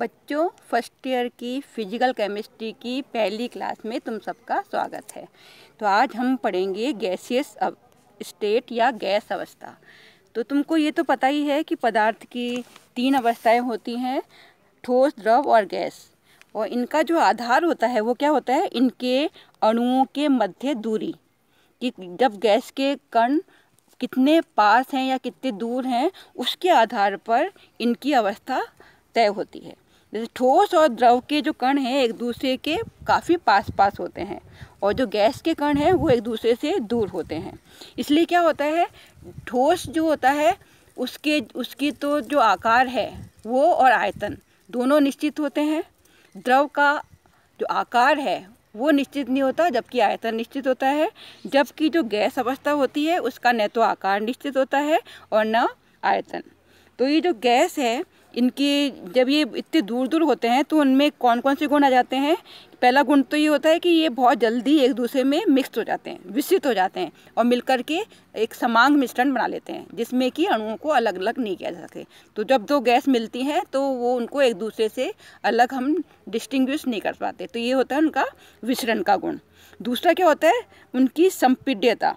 बच्चों first year की physical chemistry की पहली क्लास में तुम सबका स्वागत है तो आज हम पढ़ेंगे गैसियस स्टेट या गैस अवस्था तो तुमको ये तो पता ही है कि पदार्थ की तीन अवस्थाएं होती हैं ठोस द्रव और गैस और इनका जो आधार होता है वो क्या होता है इनके अणुओं के मध्य दूरी कि जब गैस के कण कितने पास हैं या कितने दूर हैं उसके आधार पर इनकी अवस्था तय होती है जैसे ठोस और द्रव के जो कण हैं एक दूसरे के काफ़ी पास पास होते हैं और जो गैस के कण हैं वो एक दूसरे से दूर होते हैं इसलिए क्या होता है ठोस जो होता है उसके उसकी तो जो आकार है वो और आयतन दोनों निश्चित होते हैं द्रव का जो आकार है वो निश्चित नहीं होता जबकि आयतन निश्चित होता है जबकि जो गैस अवस्था होती है उसका न तो आकार निश्चित होता है और न आयतन तो ये जो गैस है इनके जब ये इतने दूर दूर होते हैं तो उनमें कौन कौन से गुण आ जाते हैं पहला गुण तो ये होता है कि ये बहुत जल्दी एक दूसरे में मिक्स हो जाते हैं विस्तृत हो जाते हैं और मिलकर के एक समांग मिश्रण बना लेते हैं जिसमें कि अणुओं को अलग अलग नहीं किया जा सके तो जब दो गैस मिलती हैं तो वो उनको एक दूसरे से अलग हम डिस्टिंग्विश नहीं कर पाते तो ये होता है उनका विसरण का गुण दूसरा क्या होता है उनकी संपीड्यता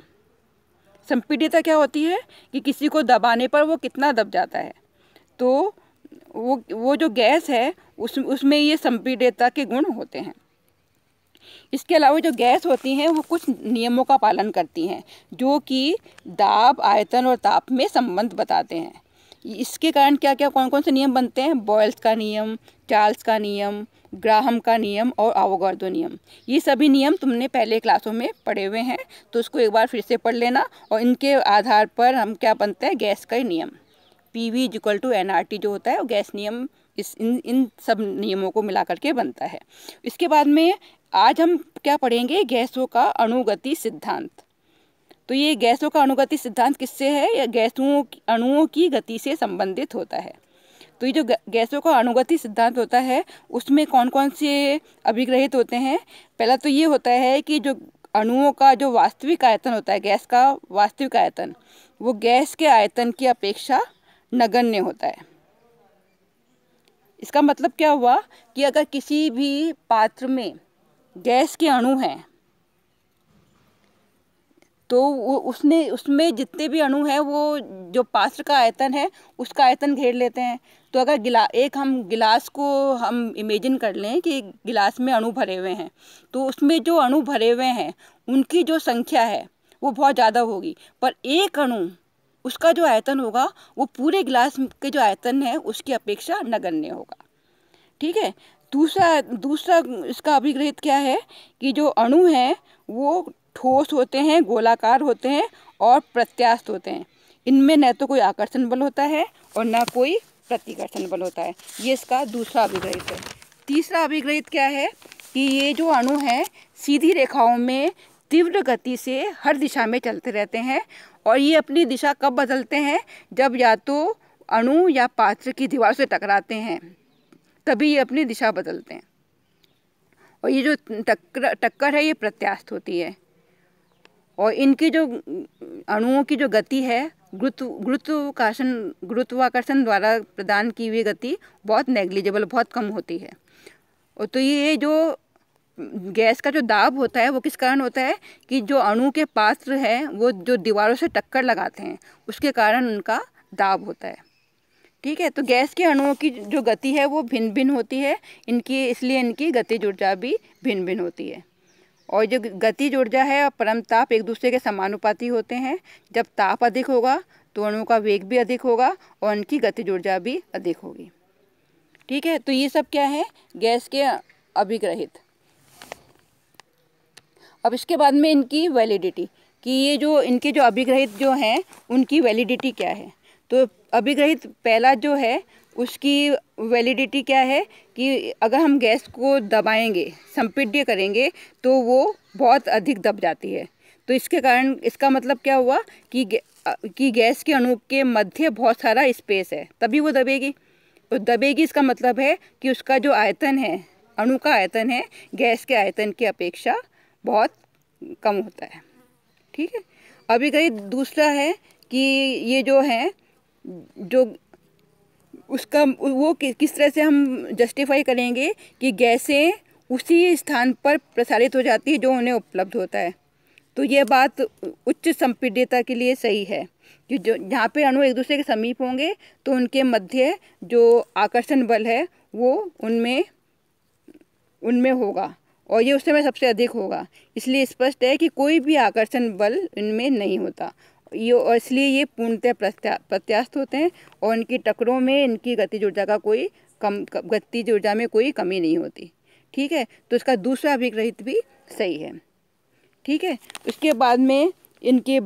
संपीड्यता क्या होती है कि किसी को दबाने पर वो कितना दब जाता है तो वो वो जो गैस है उस उसमें ये संपीडता के गुण होते हैं इसके अलावा जो गैस होती हैं वो कुछ नियमों का पालन करती हैं जो कि दाब आयतन और ताप में संबंध बताते हैं इसके कारण क्या क्या कौन कौन से नियम बनते हैं बॉयल्स का नियम चार्ल्स का नियम ग्राहम का नियम और आवोगार्डो नियम ये सभी नियम तुमने पहले क्लासों में पढ़े हुए हैं तो उसको एक बार फिर से पढ़ लेना और इनके आधार पर हम क्या बनते हैं गैस का ही नियम P V equal to N R T जो होता है वो गैस नियम इस इन इन सब नियमों को मिला करके बनता है इसके बाद में आज हम क्या पढ़ेंगे गैसों का अणुगति सिद्धांत तो ये गैसों का अणुगति सिद्धांत किससे है या गैसों अणुओं की गति से संबंधित होता है तो ये जो गैसों का अणुगति सिद्धांत होता है उसमें कौन कौन से अभिग्रहित होते हैं पहला तो ये होता है कि जो अणुओं का जो वास्तविक आयतन होता है गैस का वास्तविक आयतन वो गैस के आयतन की अपेक्षा नगण्य होता है इसका मतलब क्या हुआ कि अगर किसी भी पात्र में गैस के अणु हैं तो उसने उसमें जितने भी अणु हैं वो जो पात्र का आयतन है उसका आयतन घेर लेते हैं तो अगर गिला एक हम गिलास को हम इमेजिन कर लें कि गिलास में अणु भरे हुए हैं तो उसमें जो अणु भरे हुए हैं उनकी जो संख्या है वो बहुत ज़्यादा होगी पर एक अणु उसका जो आयतन होगा वो पूरे ग्लास के जो आयतन है उसकी अपेक्षा नगण्य होगा ठीक है दूसरा दूसरा इसका अभिग्रहित क्या है कि जो अणु हैं वो ठोस होते हैं गोलाकार होते हैं और प्रत्यास्थ होते हैं इनमें न तो कोई आकर्षण बल होता है और न कोई प्रतिकर्षण बल होता है ये इसका दूसरा अभिग्रहित है तीसरा अभिग्रहित क्या है कि ये जो अणु हैं सीधी रेखाओं में तीव्र गति से हर दिशा में चलते रहते हैं और ये अपनी दिशा कब बदलते हैं जब या तो अणु या पात्र की दीवार से टकराते हैं तभी ये अपनी दिशा बदलते हैं और ये जो टक्कर टक्कर है ये प्रत्यास्थ होती है और इनकी जो अणुओं की जो गति है गुरुत्व गुरुत्वाकर्षण गुरुत्वाकर्षण द्वारा प्रदान की हुई गति बहुत नेग्लिजिबल बहुत कम होती है और तो ये जो गैस का जो दाब होता है वो किस कारण होता है कि जो अणु के पात्र हैं वो जो दीवारों से टक्कर लगाते हैं उसके कारण उनका दाब होता है ठीक है तो गैस के अणुओं की जो गति है वो भिन्न भिन्न होती है इनकी इसलिए इनकी गति ऊर्जा भी भिन्न भिन्न होती है और जो गति ऊर्जा है और परम ताप एक दूसरे के समानुपाती होते हैं जब ताप अधिक होगा तो अणुओं का वेग भी अधिक होगा और उनकी गति ऊर्जा भी अधिक होगी ठीक है तो ये सब क्या है गैस के अभिग्रहित अब इसके बाद में इनकी वैलिडिटी कि ये जो इनके जो अभिग्रहित जो हैं उनकी वैलिडिटी क्या है तो अभिग्रहित पहला जो है उसकी वैलिडिटी क्या है कि अगर हम गैस को दबाएंगे संपीड्य करेंगे तो वो बहुत अधिक दब जाती है तो इसके कारण इसका मतलब क्या हुआ कि कि गैस के अणु के मध्य बहुत सारा स्पेस है तभी वो दबेगी तो दबेगी इसका मतलब है कि उसका जो आयतन है अणु का आयतन है गैस के आयतन की अपेक्षा बहुत कम होता है ठीक है अभी कहीं दूसरा है कि ये जो है जो उसका वो किस तरह से हम जस्टिफाई करेंगे कि गैसें उसी स्थान पर प्रसारित हो जाती है जो उन्हें उपलब्ध होता है तो ये बात उच्च संपीड्यता के लिए सही है कि जो जहाँ पे अणु एक दूसरे के समीप होंगे तो उनके मध्य जो आकर्षण बल है वो उनमें उनमें होगा और ये उस समय सबसे अधिक होगा इसलिए स्पष्ट है कि कोई भी आकर्षण बल इनमें नहीं होता ये और इसलिए ये पूर्णतः प्रत्यास्त होते हैं और इनकी टकरों में इनकी गतिज ऊर्जा का कोई कम गतिज ऊर्जा में कोई कमी नहीं होती ठीक है तो इसका दूसरा अभिग्रहित भी सही है ठीक है उसके बाद में इनकी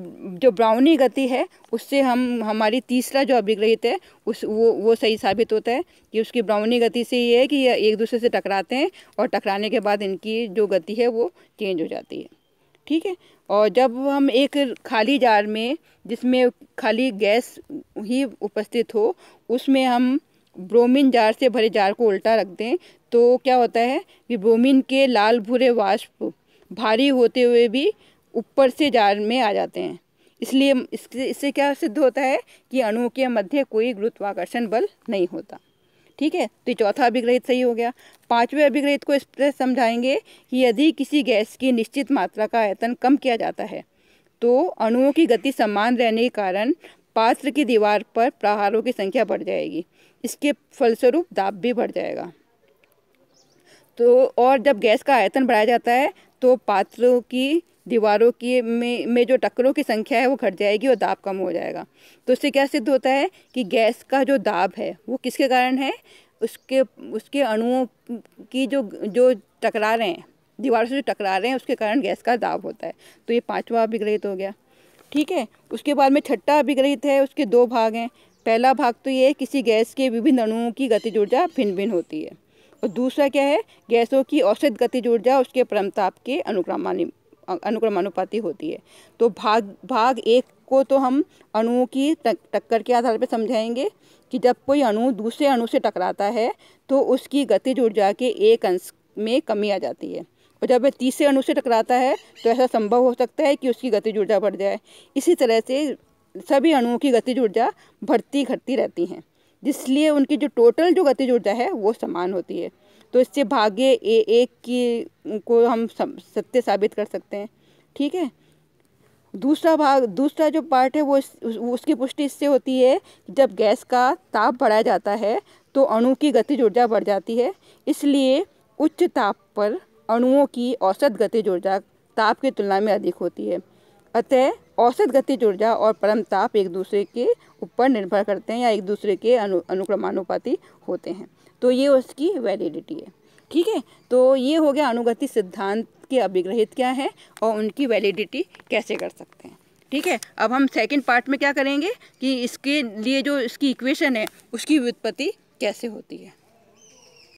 जो ब्राउनी गति है उससे हम हमारी तीसरा जो अभिग्रहित है उस वो वो सही साबित होता है कि उसकी ब्राउनी गति से ये है कि ये एक दूसरे से टकराते हैं और टकराने के बाद इनकी जो गति है वो चेंज हो जाती है ठीक है और जब हम एक खाली जार में जिसमें खाली गैस ही उपस्थित हो उसमें हम ब्रोमीन जार से भरे जार को उल्टा रख दें तो क्या होता है कि ब्रोमीन के लाल भूरे वाष्प भारी होते हुए भी ऊपर से जार में आ जाते हैं इसलिए इससे इससे क्या सिद्ध होता है कि अणुओं के मध्य कोई गुरुत्वाकर्षण बल नहीं होता ठीक है तो चौथा अभिग्रहित सही हो गया पांचवें अभिग्रहित को इस तरह समझाएंगे कि यदि किसी गैस की निश्चित मात्रा का आयतन कम किया जाता है तो अणुओं की गति समान रहने के कारण पात्र की दीवार पर प्रहारों की संख्या बढ़ जाएगी इसके फलस्वरूप दाब भी बढ़ जाएगा तो और जब गैस का आयतन बढ़ाया जाता है तो पात्रों की दीवारों की में में जो टक्करों की संख्या है वो घट जाएगी और दाब कम हो जाएगा तो उससे क्या सिद्ध होता है कि गैस का जो दाब है वो किसके कारण है उसके उसके अणुओं की जो जो टकरा रहे हैं दीवारों से जो टकरा रहे हैं उसके कारण गैस का दाब होता है तो ये पाँचवा अभिग्रहित हो गया ठीक है उसके बाद में छठा अभिग्रहित है उसके दो भाग हैं पहला भाग तो ये किसी गैस के विभिन्न अणुओं की गतिज ऊर्जा भिन्न भिन्न होती है और दूसरा क्या है गैसों की औसत गतिज ऊर्जा उसके परमताप के अनुक्रमानी अनुक्रम अनुपाति होती है तो भाग भाग एक को तो हम अणुओं की टक्कर के आधार पर समझाएंगे कि जब कोई अणु दूसरे अणु से टकराता है तो उसकी गति ऊर्जा के एक अंश में कमी आ जाती है और जब वह तीसरे अणु से टकराता है तो ऐसा संभव हो सकता है कि उसकी गति ऊर्जा बढ़ जाए इसी तरह से सभी अणुओं की गति ऊर्जा बढ़ती घटती रहती हैं जिसलिए उनकी जो टोटल जो गति ऊर्जा है वो समान होती है तो इससे भाग्य ए एक की को हम सत्य साबित कर सकते हैं ठीक है दूसरा भाग दूसरा जो पार्ट है वो इस, उसकी पुष्टि इससे होती है जब गैस का ताप बढ़ाया जाता है तो अणु की गतिज ऊर्जा बढ़ जाती है इसलिए उच्च ताप पर अणुओं की औसत गतिज ऊर्जा ताप की तुलना में अधिक होती है अतः औसत गतिज ऊर्जा और परम ताप एक दूसरे के ऊपर निर्भर करते हैं या एक दूसरे के अनु अनुक्रमानुपाति होते हैं तो ये उसकी वैलिडिटी है ठीक है तो ये हो गया अनुगति सिद्धांत के अभिग्रहित क्या है और उनकी वैलिडिटी कैसे कर सकते हैं ठीक है अब हम सेकंड पार्ट में क्या करेंगे कि इसके लिए जो इसकी इक्वेशन है उसकी व्युत्पत्ति कैसे होती है